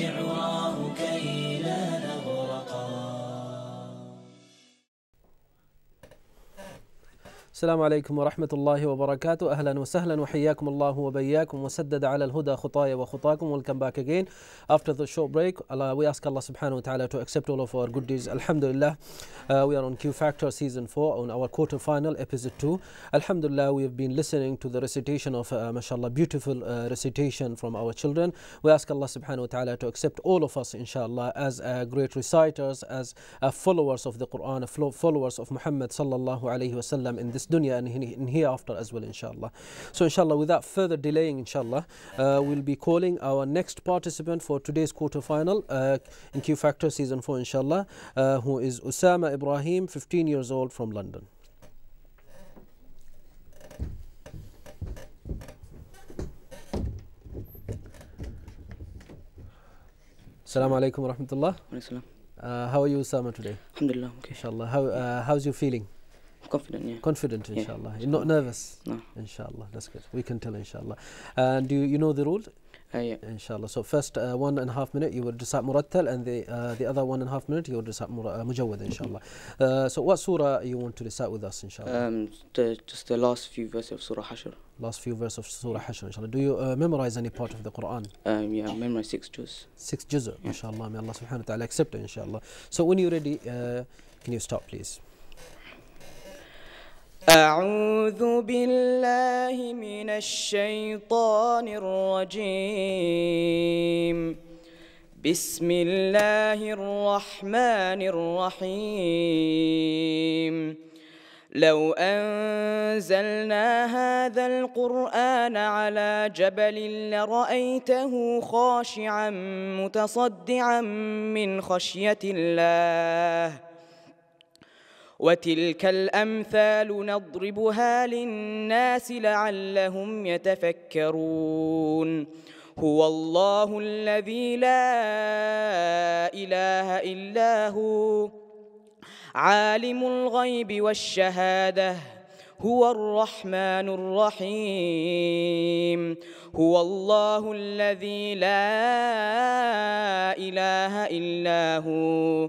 معوار السلام عليكم ورحمة الله وبركاته أهلا وسهلا وحياكم الله وبياكم وسدد على الهدى خطايا وخطاكم Welcome back again after the short break Allah, we ask Allah subhanahu wa ta'ala to accept all of our good deeds Alhamdulillah uh, we are on Q Factor season 4 on our quarter final episode 2 Alhamdulillah we have been listening to the recitation of uh, mashallah beautiful uh, recitation from our children we ask Allah subhanahu wa ta'ala to accept all of us inshallah as uh, great reciters as uh, followers of the Quran followers of Muhammad sallallahu alayhi wa sallam in this dunya and in hereafter as well inshallah so inshallah without further delaying inshallah uh, we'll be calling our next participant for today's quarterfinal uh, in Q Factor season 4 inshallah uh, who is Usama Ibrahim 15 years old from London Assalamu alaikum wa rahmatullah. Uh, how are you, Usama, today? Alhamdulillah. Okay. Inshallah. How, uh, how's your feeling? confident, yeah. Confident, inshallah. Yeah, Not nervous? No. Inshallah. That's good. We can tell, inshallah. And uh, do you, you know the rule? Uh, yeah. Inshallah. So first uh, one and a half minute you will recite murattal and the uh, the other one and a half minute you will recite uh, mujawwad inshallah. Uh, so what surah you want to recite with us inshallah? Um, the, just the last few verses of surah Hashr. Last few verses of surah Hashr inshallah. Do you uh, memorize any part of the Quran? Um, yeah, I memorize six juz. Six juz yeah. inshallah. May Allah subhanahu wa ta'ala accept it inshallah. So when you're ready, uh, can you stop please? أعوذ بالله من الشيطان الرجيم بسم الله الرحمن الرحيم لو أنزلنا هذا القرآن على جبل لرأيته خاشعا متصدعا من خشية الله وتلك الامثال نضربها للناس لعلهم يتفكرون هو الله الذي لا اله الا هو عالم الغيب والشهاده هو الرحمن الرحيم هو الله الذي لا اله الا هو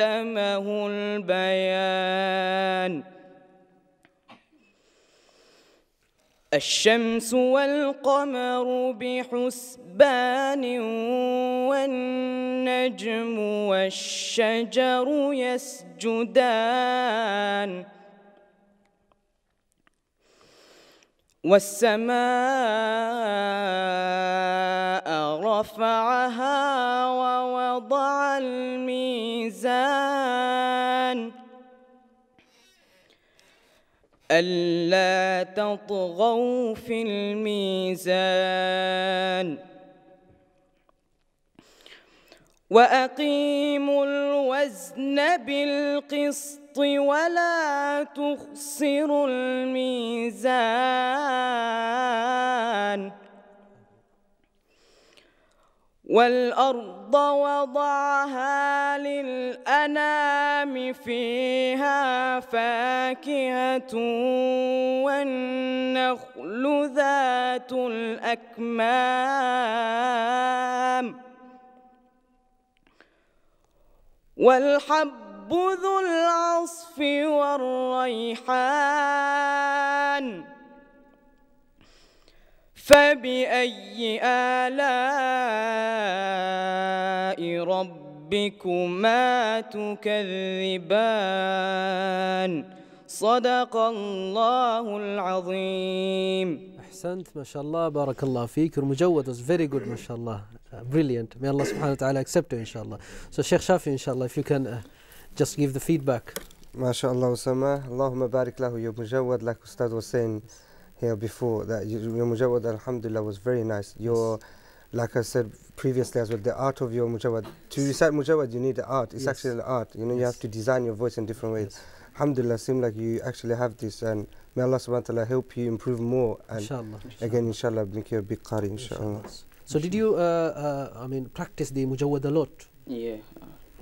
علمه البيان الشمس والقمر بحسبان والنجم والشجر يسجدان والسماء رفعها ووضع الميزان ألا تطغوا في الميزان وأقيموا الوزن بالقسط ولا تخسروا الميزان والأرض وضعها للأنام فيها فاكهة والنخل ذات الأكمام ۖ والحب ذو العصف والريحان فبأي آلاء ربكما تكذبان صدق الله العظيم أحسنت ما شاء الله بارك الله فيك المجود is فيري جود ما شاء الله brilliant. May Allah subhanahu wa ta'ala accept you, inshallah. So, Sheikh Shafi, inshallah, if you can uh, just give the feedback. MashaAllah, Usama. Allahumma barik lahu ya mujawad, like Ustad was saying here before, that your mujawad, alhamdulillah, was very nice. Your, like I said previously as well, the art of your mujawad. To recite mujawad, you need the art. It's yes. actually the art. You know, yes. you have to design your voice in different ways. Yes. Alhamdulillah, seem like you actually have this, and may Allah subhanahu wa ta'ala help you improve more. And inshallah. again, inshallah, make you a big qari, inshallah. inshallah. So did you, uh, uh, I mean, practice the Mujawad a lot? Yeah.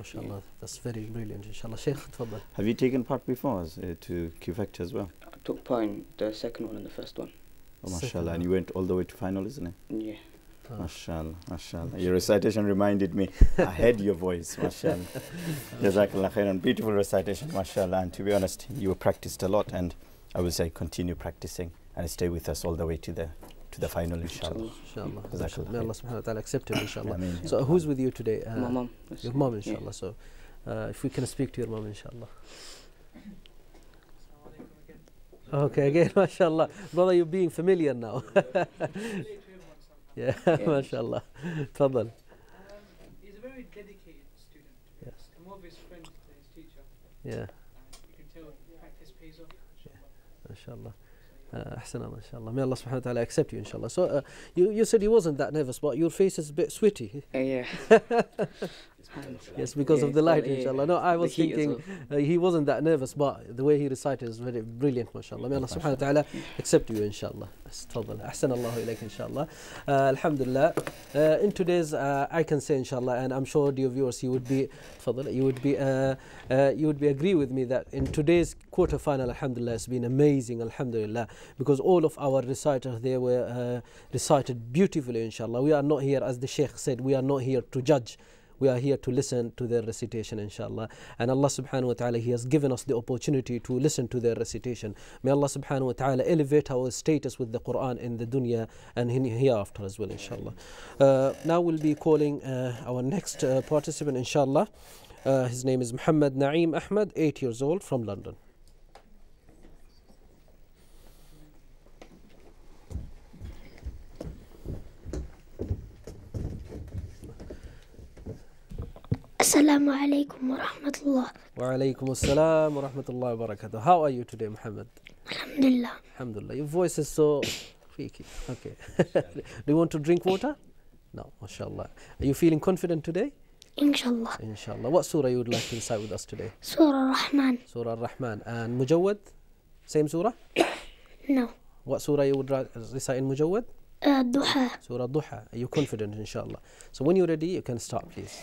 MashaAllah, yeah. that's very brilliant. Inshallah, Sheikh, tfadal. Have you taken part before uh, to Quebec as well? I took part in the second one and the first one. Oh, MashaAllah, and you went all the way to final, isn't it? Yeah. Oh. MashaAllah, MashaAllah. Your recitation reminded me. I heard your voice, MashaAllah. Jazakallah khairan. Beautiful recitation, MashaAllah. And to be honest, you practiced a lot, and I would say continue practicing and stay with us all the way to the to the final, inshallah. Inshallah. inshallah. May Allah subhanahu wa ta'ala accept him, inshallah. so, who's with you today? Uh, My mom. Your mom, inshallah. Yeah. So, uh, if we can speak to your mom, inshallah. Okay, again, mashallah. Brother, you're being familiar now. yeah, mashallah. Tafadal. Um, he's a very dedicated student. Yes. And more of his friends than his teacher. Yeah. And you can tell practice pays off, inshallah. Yeah. Mashallah. احسن الله ان شاء الله may Allah subhanahu wa ta'ala accept you inshallah so uh, you, you said you wasn't that nervous but your face is a bit sweaty yeah yes, because of the oh, light, inshallah. No, I was thinking uh, he wasn't that nervous, but the way he recited is very brilliant, mashallah. May Allah subhanahu wa ta'ala accept you, inshallah. Astaghfirullah. inshallah. Uh, alhamdulillah. Uh, in today's, uh, I can say, inshallah, and I'm sure dear viewers, you would be, you would be, you would be agree with me that in today's quarterfinal, alhamdulillah, has been amazing, alhamdulillah, because all of our reciters, they were recited beautifully, inshallah. We are not here, as the Sheikh said, we are not here to judge we are here to listen to their recitation inshallah and Allah subhanahu wa ta'ala he has given us the opportunity to listen to their recitation may Allah subhanahu wa ta'ala elevate our status with the Quran in the dunya and in hereafter as well inshallah uh, now we'll be calling uh, our next uh, participant inshallah uh, his name is Muhammad Naeem Ahmed 8 years old from London السلام عليكم ورحمة الله وعليكم السلام ورحمة الله وبركاته How are you today Muhammad? الحمد لله الحمد لله Your voice is so creaky Okay Do you want to drink water? No الله Are you feeling confident today? Inshallah الله What surah you would like to recite with us today? Surah Rahman Surah Rahman And مجود? Same surah? no What surah you would recite in Mujawad? Uh, Duha Surah Duha Are you confident Inshallah? So when you're ready you can start please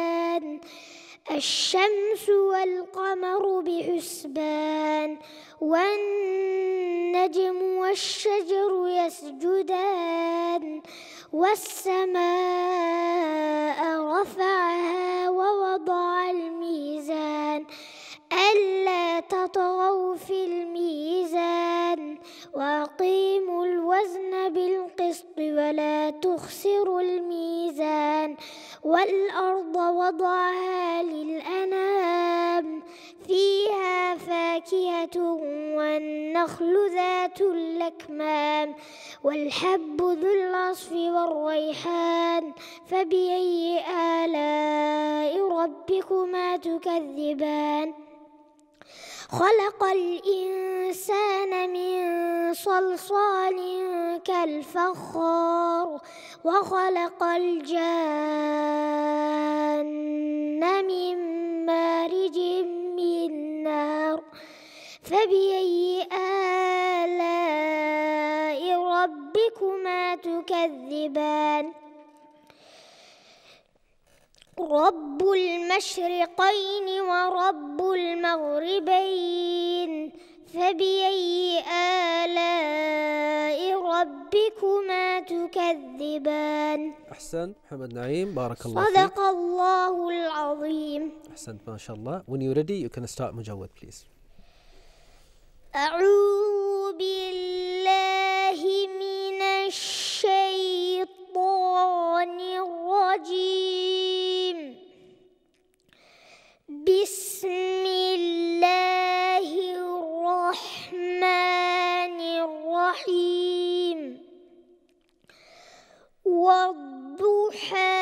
الشمس والقمر بحسبان والنجم والشجر يسجدان والسماء رفعها ووضع الميزان ألا تطغوا في الميزان وأقيموا الوزن بالقسط ولا تخسروا الميزان والأرض وضعها للأنام فيها فاكهة والنخل ذات اللكمام والحب ذو العصف والريحان فبأي آلاء ربكما تكذبان خلق الإنسان من صلصال كالفخار وخلق الجن من مارج من نار فبأي آلاء ربكما تكذبان رب المشرقين ورب المغربين فبأي آلاء ربكما تكذبان أحسن محمد نعيم بارك الله فيك صدق الله العظيم أحسنت ما شاء الله When you're ready you can start مجود please أعوذ بالله من الشيطان الرجيم بسم الله الرحمن الرحيم والضحى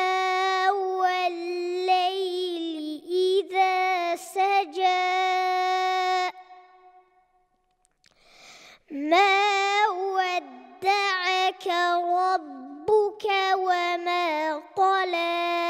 والليل إذا سجى ما ودعك ربك وما قلى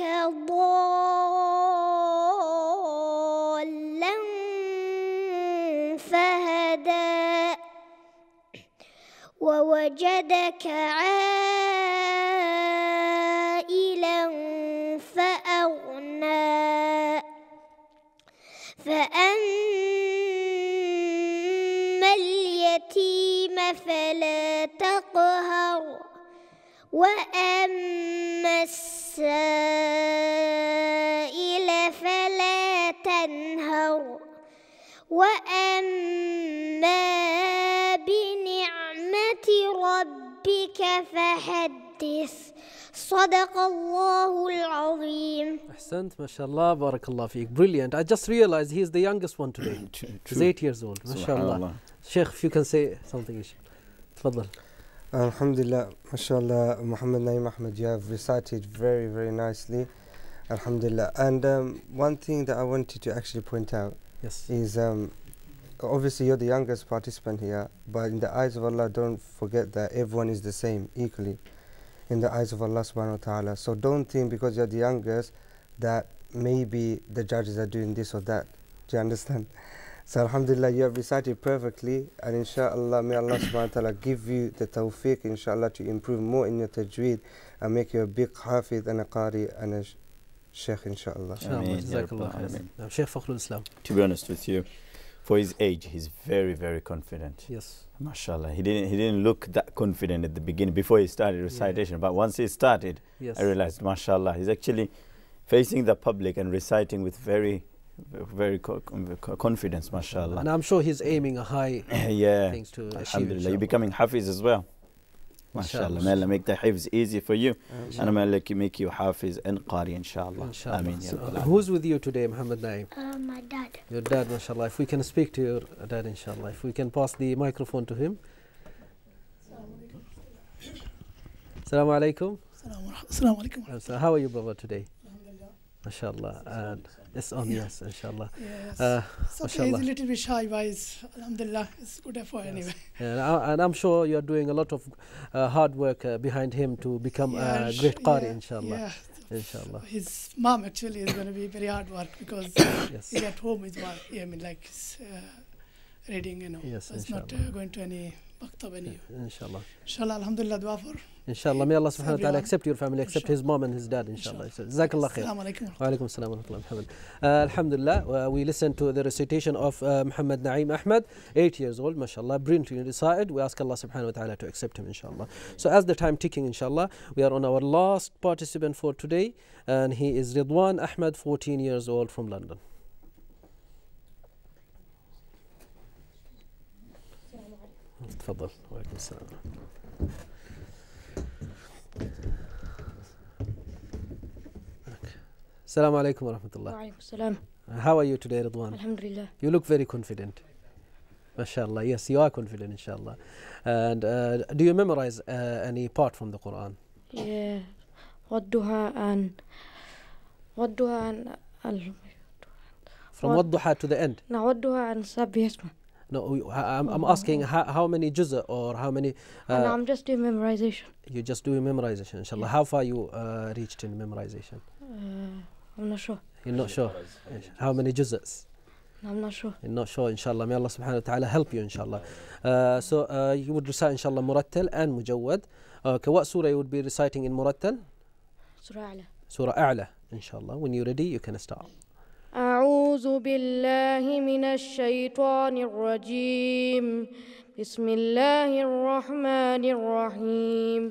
إنك ضالا فهدى ووجدك عائلا فأغنى فأما اليتيم فلا تقهر وأن فحدث صدق الله العظيم أحسنت ما شاء الله بارك الله فيك brilliant I just realized he is the youngest one today he's 8 years old ما شاء الله شيخ, if you can say something تفضل الحمد لله ما شاء الله محمد Naim Ahmed, you have recited very, very nicely. Alhamdulillah. And um, one thing that I wanted to actually point out yes. is um, obviously you're the youngest participant here, but in the eyes of Allah, don't forget that everyone is the same, equally, in the eyes of Allah subhanahu wa ta'ala. So don't think because you're the youngest that maybe the judges are doing this or that. Do you understand? So Alhamdulillah, you have recited perfectly, and inshallah, may Allah subhanahu wa ta'ala give you the tawfiq, inshallah, to improve more in your tajweed and make you a big hafid and a qari and a sheikh, inshallah. Ameen. Ameen. Ameen. To be honest with you, for his age, he's very, very confident. Yes. Mashallah. He didn't he didn't look that confident at the beginning before he started recitation. Yeah. But once he started, yes. I realized, mashallah, he's actually facing the public and reciting with very very co confidence, mashallah. And I'm sure he's aiming a high yeah. things to achieve. Alhamdulillah. You're becoming hafiz as well. Mashallah, May Allah make the hifz easy for you. Inshallah. And may Allah make you hafiz and qari, inshallah. inshallah. Ameen. So, uh, who's with you today, Muhammad Naim? Uh, my dad. Your dad, mashallah. If we can speak to your dad, inshallah. If we can pass the microphone to him. Assalamu alaikum. Assalamu alaikum. How are you, brother, today? Mashallah. And it's on, um, yeah. yes, inshallah. Yes. Uh, so he's a little bit shy, but it's, alhamdulillah, it's good effort yes. anyway. And, I, and I'm sure you're doing a lot of uh, hard work uh, behind him to become yeah, a great qari, yeah, inshallah. Yeah. Inshallah. His mom actually is going to be very hard work because yes. he's at home is work. I mean, like uh, reading, you know. Yes, so not uh, going to any Baqtabani. Inshallah. Inshallah, alhamdulillah, dua for. Inshallah, may Allah subhanahu wa ta'ala accept your family, accept his mom and his dad, inshallah. Jazakallah khair. Assalamu alaikum. Wa alaikum assalam wa rahmatullahi wa Alhamdulillah, we listened to the recitation of uh, Muhammad Naeem Ahmed, eight years old, mashallah, brilliantly recited. We ask Allah subhanahu wa ta'ala to accept him, inshallah. So as the time ticking, inshallah, we are on our last participant for today, and he is Ridwan Ahmed, 14 years old from London. تفضل وعليكم السلام السلام عليكم ورحمة الله وعليكم السلام How are you today رضوان؟ الحمد لله You look very confident ما شاء الله yes you are confident إن شاء الله and uh, do you memorize uh, any part from the Quran? Yeah والضحى and والضحى and from والضحى to the end؟ نعم والضحى and Sabi اسمه No, I'm, I'm asking how, how, many juz or how many. Uh, no, I'm just doing memorization. You're just doing memorization, inshallah. Yeah. How far you uh, reached in memorization? Uh, I'm not sure. You're not sure? How many juz's? I'm not sure. You're not sure, inshallah. May Allah subhanahu wa ta'ala help you, inshallah. Uh, so uh, you would recite, inshallah, murattal and Mujawad. Okay, what surah you would be reciting in murattal? Surah A'la. Surah A'la, inshallah. When you're ready, you can start. أعوذ بالله من الشيطان الرجيم بسم الله الرحمن الرحيم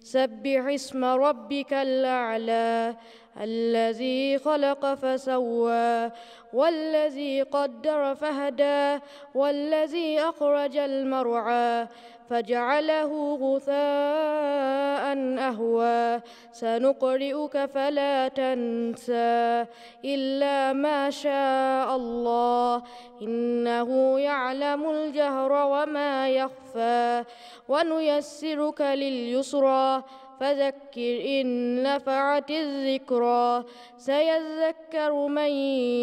سبح اسم ربك الأعلى الذي خلق فسوى والذي قدر فهدى والذي أخرج المرعى فجعله غثاء أهوى سنقرئك فلا تنسى إلا ما شاء الله إنه يعلم الجهر وما يخفى ونيسرك لليسرى فذكر إن نفعت الذكرى سيذكر من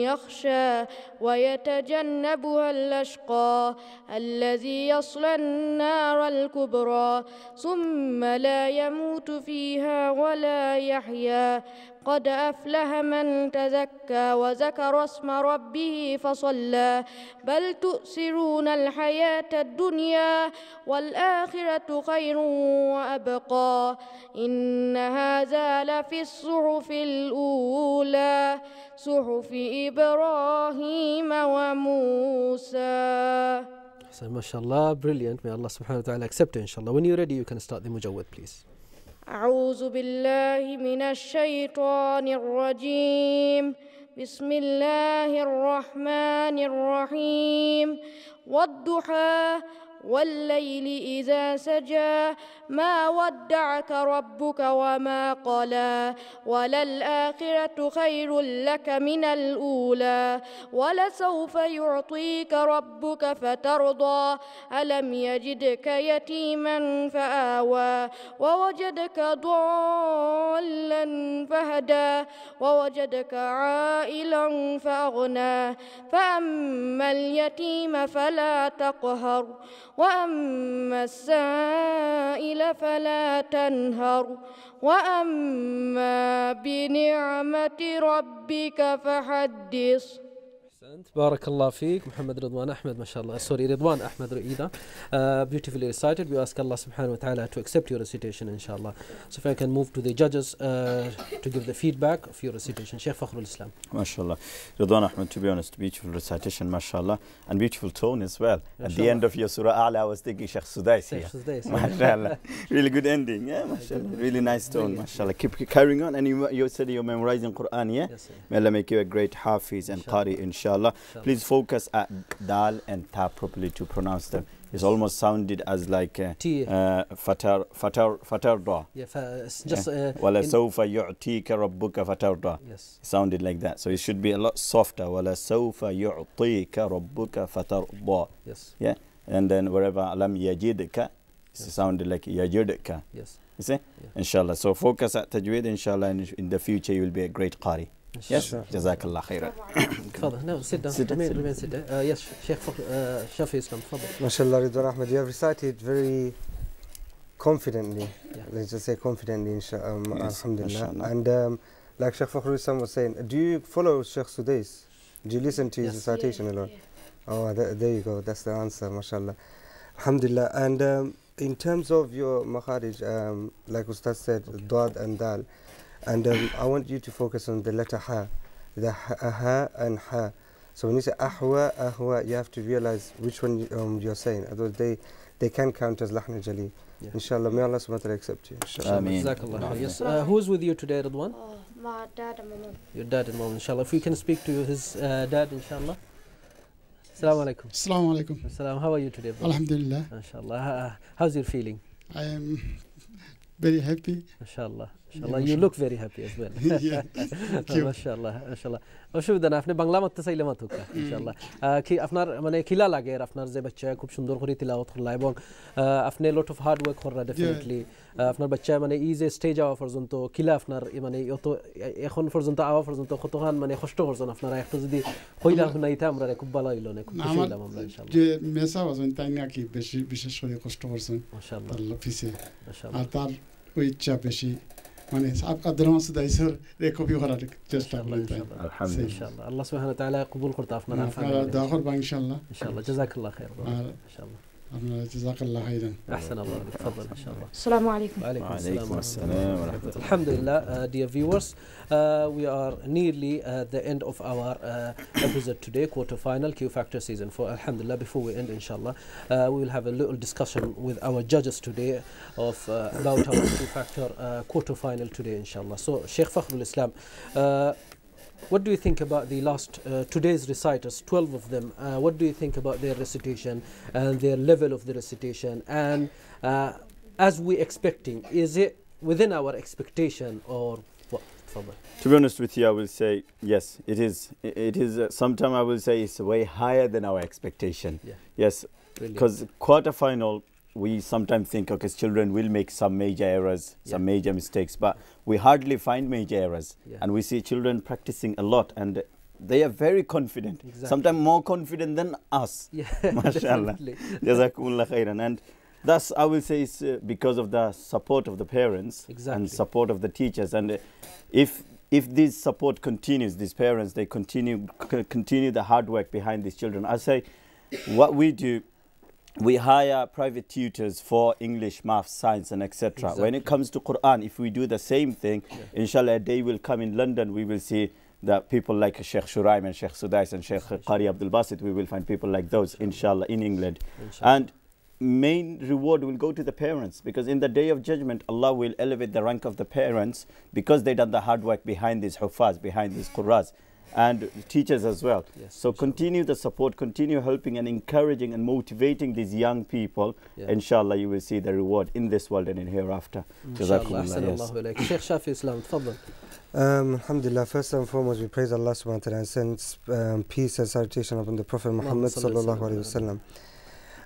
يخشى ويتجنبها الأشقى الذي يصلى النار الكبرى ثم لا يموت فيها ولا يحيا قد أفلح من تزكى وذكر اسم ربه فصلى بل تؤثرون الحياة الدنيا والآخرة خير وأبقى إن هذا لفي الصحف الأولى صحف إبراهيم وموسى حسن ما شاء الله brilliant may Allah سبحانه وتعالى ta'ala accept it الله when you're ready you can start the مجود please أعوذ بالله من الشيطان الرجيم بسم الله الرحمن الرحيم والضحى والليل إذا سجى ما ودعك ربك وما قلى وللآخرة خير لك من الأولى ولسوف يعطيك ربك فترضى ألم يجدك يتيما فآوى ووجدك ضالا فهدى ووجدك عائلا فأغنى فأما اليتيم فلا تقهر وأما السائل فلا تنهر وأما بنعمة ربك فحدث انت بارك الله فيك محمد رضوان احمد ما شاء الله سوري رضوان احمد رؤيدا uh, beautifully recited we ask Allah subhanahu wa ta'ala to accept your recitation inshallah so if I can move to the judges uh, to give the feedback of your recitation Sheikh Fakhrul Islam mashallah Ridwan Ahmed to be honest beautiful recitation mashallah and beautiful tone as well at the end of your surah Al I was thinking Sheikh Sudais here Sudais. mashallah really good ending yeah mashallah really nice tone really. mashallah keep carrying on and you, you said you're memorizing Quran yeah yes, sir. may Allah make you a great hafiz and qari inshallah inshallah. Please focus at dal and ta properly to pronounce them. It's almost sounded as like uh, uh, fatar fatar fatarda. Yeah, fa uh, just uh, wala sawfa yu'tika rabbuka fatarda. Yes. Sounded like that. So it should be a lot softer. Wala sawfa yu'tika rabbuka fatarda. Yes. Yeah. And then wherever alam yajidka, it sounded like yajidka. Yes. You see? Yeah. Inshallah. So focus at tajweed, inshallah, and in the future you will be a great qari. Yes, sir. Jazakallah khairan. Tafadhal. No, sit down. Sit down. Remain, remain sit down. Uh, yes, Sheikh uh, Shafi Islam. Tafadhal. MashaAllah, Ridwan Ahmed, you have recited very confidently. Yeah. Let's just say confidently, InshaAllah. Um, yes, alhamdulillah. And um, like Sheikh Fakhrul Islam was saying, do you follow Sheikh Sudais? Do you listen to his yes. recitation yeah, a lot? Yeah. Oh, th there you go. That's the answer, MashaAllah. Alhamdulillah. And um, in terms of your makharij, um, like Ustaz said, okay. and Dal, and um, I want you to focus on the letter ha, the ha, ha and ha. So when you say ahwa, ahwa, you have to realize which one um, you're saying. Otherwise, they, they can count as lahna jali. Yeah. Inshallah, may Allah subhanahu wa ta'ala accept you. Inshallah. Ameen. Yes. Uh, who's with you today, Radwan? Oh, my dad and mom. Your dad and mom, inshallah. If we can speak to his uh, dad, inshallah. Assalamu alaikum. Assalamu alaikum. Assalam. How are you today, brother? Alhamdulillah. Inshallah. How's your feeling? I am very happy. Inshallah. মাশাআল্লাহ you look very happy as well মাশাআল্লাহ মাশাআল্lah অসুবিধা না আপনি বাংলা মারতে চাইলে মাতুক ইনশাআল্লাহ কি আপনার মানে খিলা লাগে আর আপনার যে বাচ্চা খুব সুন্দর করে তিলাওয়াত করলা এবং আপনি লট অফ হার্ড ওয়ার্ক করলা ডেফিনেটলি আপনার বাচ্চা মানে ই যে স্টেজ আওয়া পর্যন্ত খিলা আপনার মানে অত এখন পর্যন্ত আওয়া পর্যন্ত কতখান মানে কষ্ট করছেন আপনারা একটু যদি হইলা শুনাইতে আমরা খুব ভালো হইল না খুব খুশি হইলাম আমরা ইনশাআল্লাহ যে মেসা আছেন তাই নাকি বেশি বিশেষ করে কষ্ট করছেন মাশাআল্লাহ তার পিছে আর তার ইচ্ছা বেশি ونعيش ابقى درونس دا يصير ريكوبي ورا لك جزاك الله الحمد لله ان شاء الله الله سبحانه وتعالى يقبل خطافنا ان شاء الله ان شاء الله جزاك الله خير ان شاء الله جزاك الله خيرا احسن الله تفضل ان شاء الله السلام عليكم وعليكم السلام, السلام الله الحمد لله uh, dear viewers uh, we are nearly at the end of our uh, episode today quarter final q factor season For alhamdulillah before we end inshallah uh, we will have a little discussion with our judges today of uh, about our q factor uh, quarter final today inshallah so sheikh fakhrul islam uh, what do you think about the last uh, today's reciters, 12 of them? Uh, what do you think about their recitation and their level of the recitation? And uh, as we expecting, is it within our expectation or what? To be honest with you, I will say yes, is. It, it is. Uh, Sometimes I will say it's way higher than our expectation. Yeah. Yes, because quarterfinal we sometimes think, okay, children will make some major errors, yeah. some major mistakes, but we hardly find major errors. Yeah. And we see children practicing a lot and they are very confident, exactly. sometimes more confident than us. Yeah, MashaAllah. Jazakumullah khairan. And thus, I will say it's uh, because of the support of the parents exactly. and support of the teachers. And uh, if if this support continues, these parents, they continue continue the hard work behind these children. I say what we do we hire private tutors for English, math, science, and etc. Exactly. When it comes to Quran, if we do the same thing, yeah. inshallah, they will come in London, we will see that people like Sheikh Shuraim and Sheikh Sudais and Sheikh Qari Abdul Basit, we will find people like those, inshallah, in England. Inshallah. And main reward will go to the parents because in the day of judgment Allah will elevate the rank of the parents because they done the hard work behind these hufaz, behind these qurras and teachers as well. Yes, so inshallah. continue the support, continue helping and encouraging and motivating these young people. Yeah. Inshallah, you will see the reward in this world and in hereafter. Jazakumullah. Yes. Sheikh Shafi Islam, tafadhal. Um, alhamdulillah, first and foremost, we praise Allah subhanahu wa ta'ala and send um, peace and salutation upon the Prophet Muhammad sallallahu alayhi wa sallam.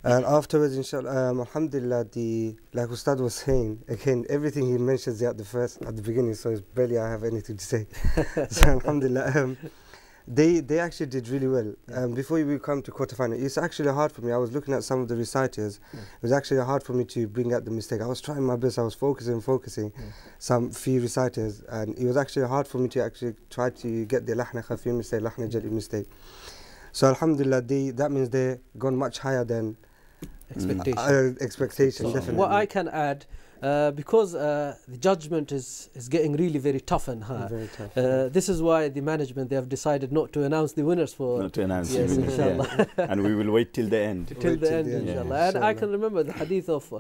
And afterwards, inshallah, um, alhamdulillah, the, like Ustad was saying, again, everything he mentions at the first, at the beginning, so it's barely I have anything to say. so alhamdulillah, um, they, they actually did really well. Um, before we come to quarterfinal, it's actually hard for me. I was looking at some of the reciters. Yeah. It was actually hard for me to bring out the mistake. I was trying my best. I was focusing, focusing, yeah. some few reciters, and it was actually hard for me to actually try to get the lahna khafi mistake, lahna jali mistake. So Alhamdulillah, they, that means they've gone much higher than expectation. Uh, expectation, so definitely. What I can add, uh, because uh, the judgment is, is getting really very tough in her. Very tough, uh, This is why the management they have decided not to announce the winners for. Not to announce yes, the winners, inshallah. Yeah. and we will wait till the end. till the, till end, the end, inshallah. Yeah. And inshallah. I can remember the hadith of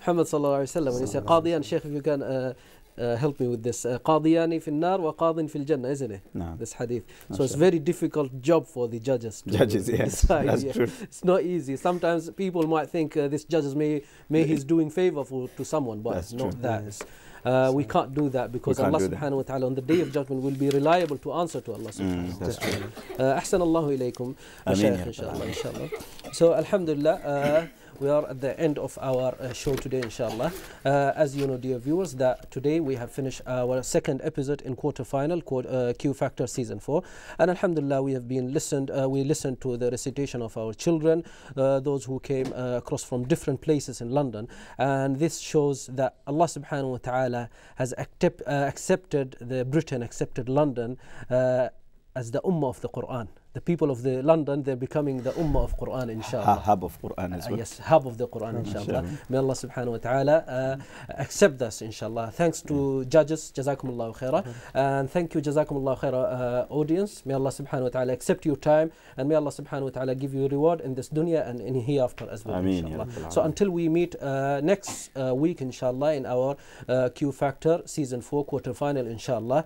Muhammad sallallahu wa sallam, when he said, "Qadiyan Sheikh, if you can uh, uh, help me with this. Uh, Qadiyani fil nar wa qadin fil jannah, isn't it? No. This hadith. Not so sure. it's very difficult job for the judges. judges, yes, decide. that's yeah. true. It's not easy. Sometimes people might think uh, this judges may may he's doing favor for to someone, but that's it's not uh, true. that. uh, so we can't do that because Allah subhanahu wa ta'ala on the day of judgment will be reliable to answer to Allah mm, subhanahu wa ta'ala. Ahsan Allahu ilaykum. Ameen. So, alhamdulillah we are at the end of our uh, show today, inshallah. Uh, as you know, dear viewers, that today we have finished our second episode in quarterfinal quarter, uh, Q Factor Season 4. And alhamdulillah, we have been listened, uh, we listened to the recitation of our children, uh, those who came across from different places in London. And this shows that Allah subhanahu wa ta'ala has accept, accepted the Britain, accepted London as the Ummah of the Quran the people of the London, they're becoming the Ummah of Quran, inshallah. Hub of Quran as uh, well. Uh, yes, hub of the Quran, inshallah. May Allah subhanahu wa ta'ala uh, accept us, inshallah. Thanks to judges, jazakumullah khairah. Mm-hmm. And thank you, jazakumullah khairah, uh, audience. May Allah subhanahu wa ta'ala accept your time and may Allah subhanahu wa ta'ala give you reward in this dunya and in hereafter as well, inshallah. So until we meet uh, next uh, week, inshallah, in our Q Factor Season 4 quarter final, inshallah.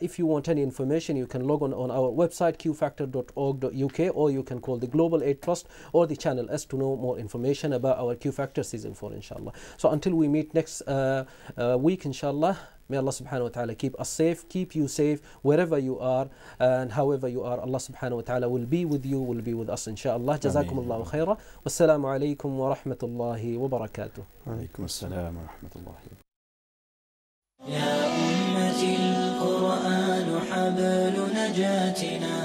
if you want any information, you can log on on our website, qfactor.com aid.org.uk or you can call the Global Aid Trust or the Channel S to know more information about our Q Factor Season 4 inshallah. So until we meet next uh, uh, week inshallah, May Allah subhanahu wa ta'ala keep us safe, keep you safe wherever you are and however you are. Allah subhanahu wa ta'ala will be with you, will be with us inshaAllah. جزاكم الله خيرا wa عليكم wa الله وبركاته. وعليكم wa rahmatullahi wa يا أمتي القرآن حبل نجاتنا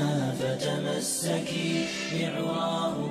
السكيع وهو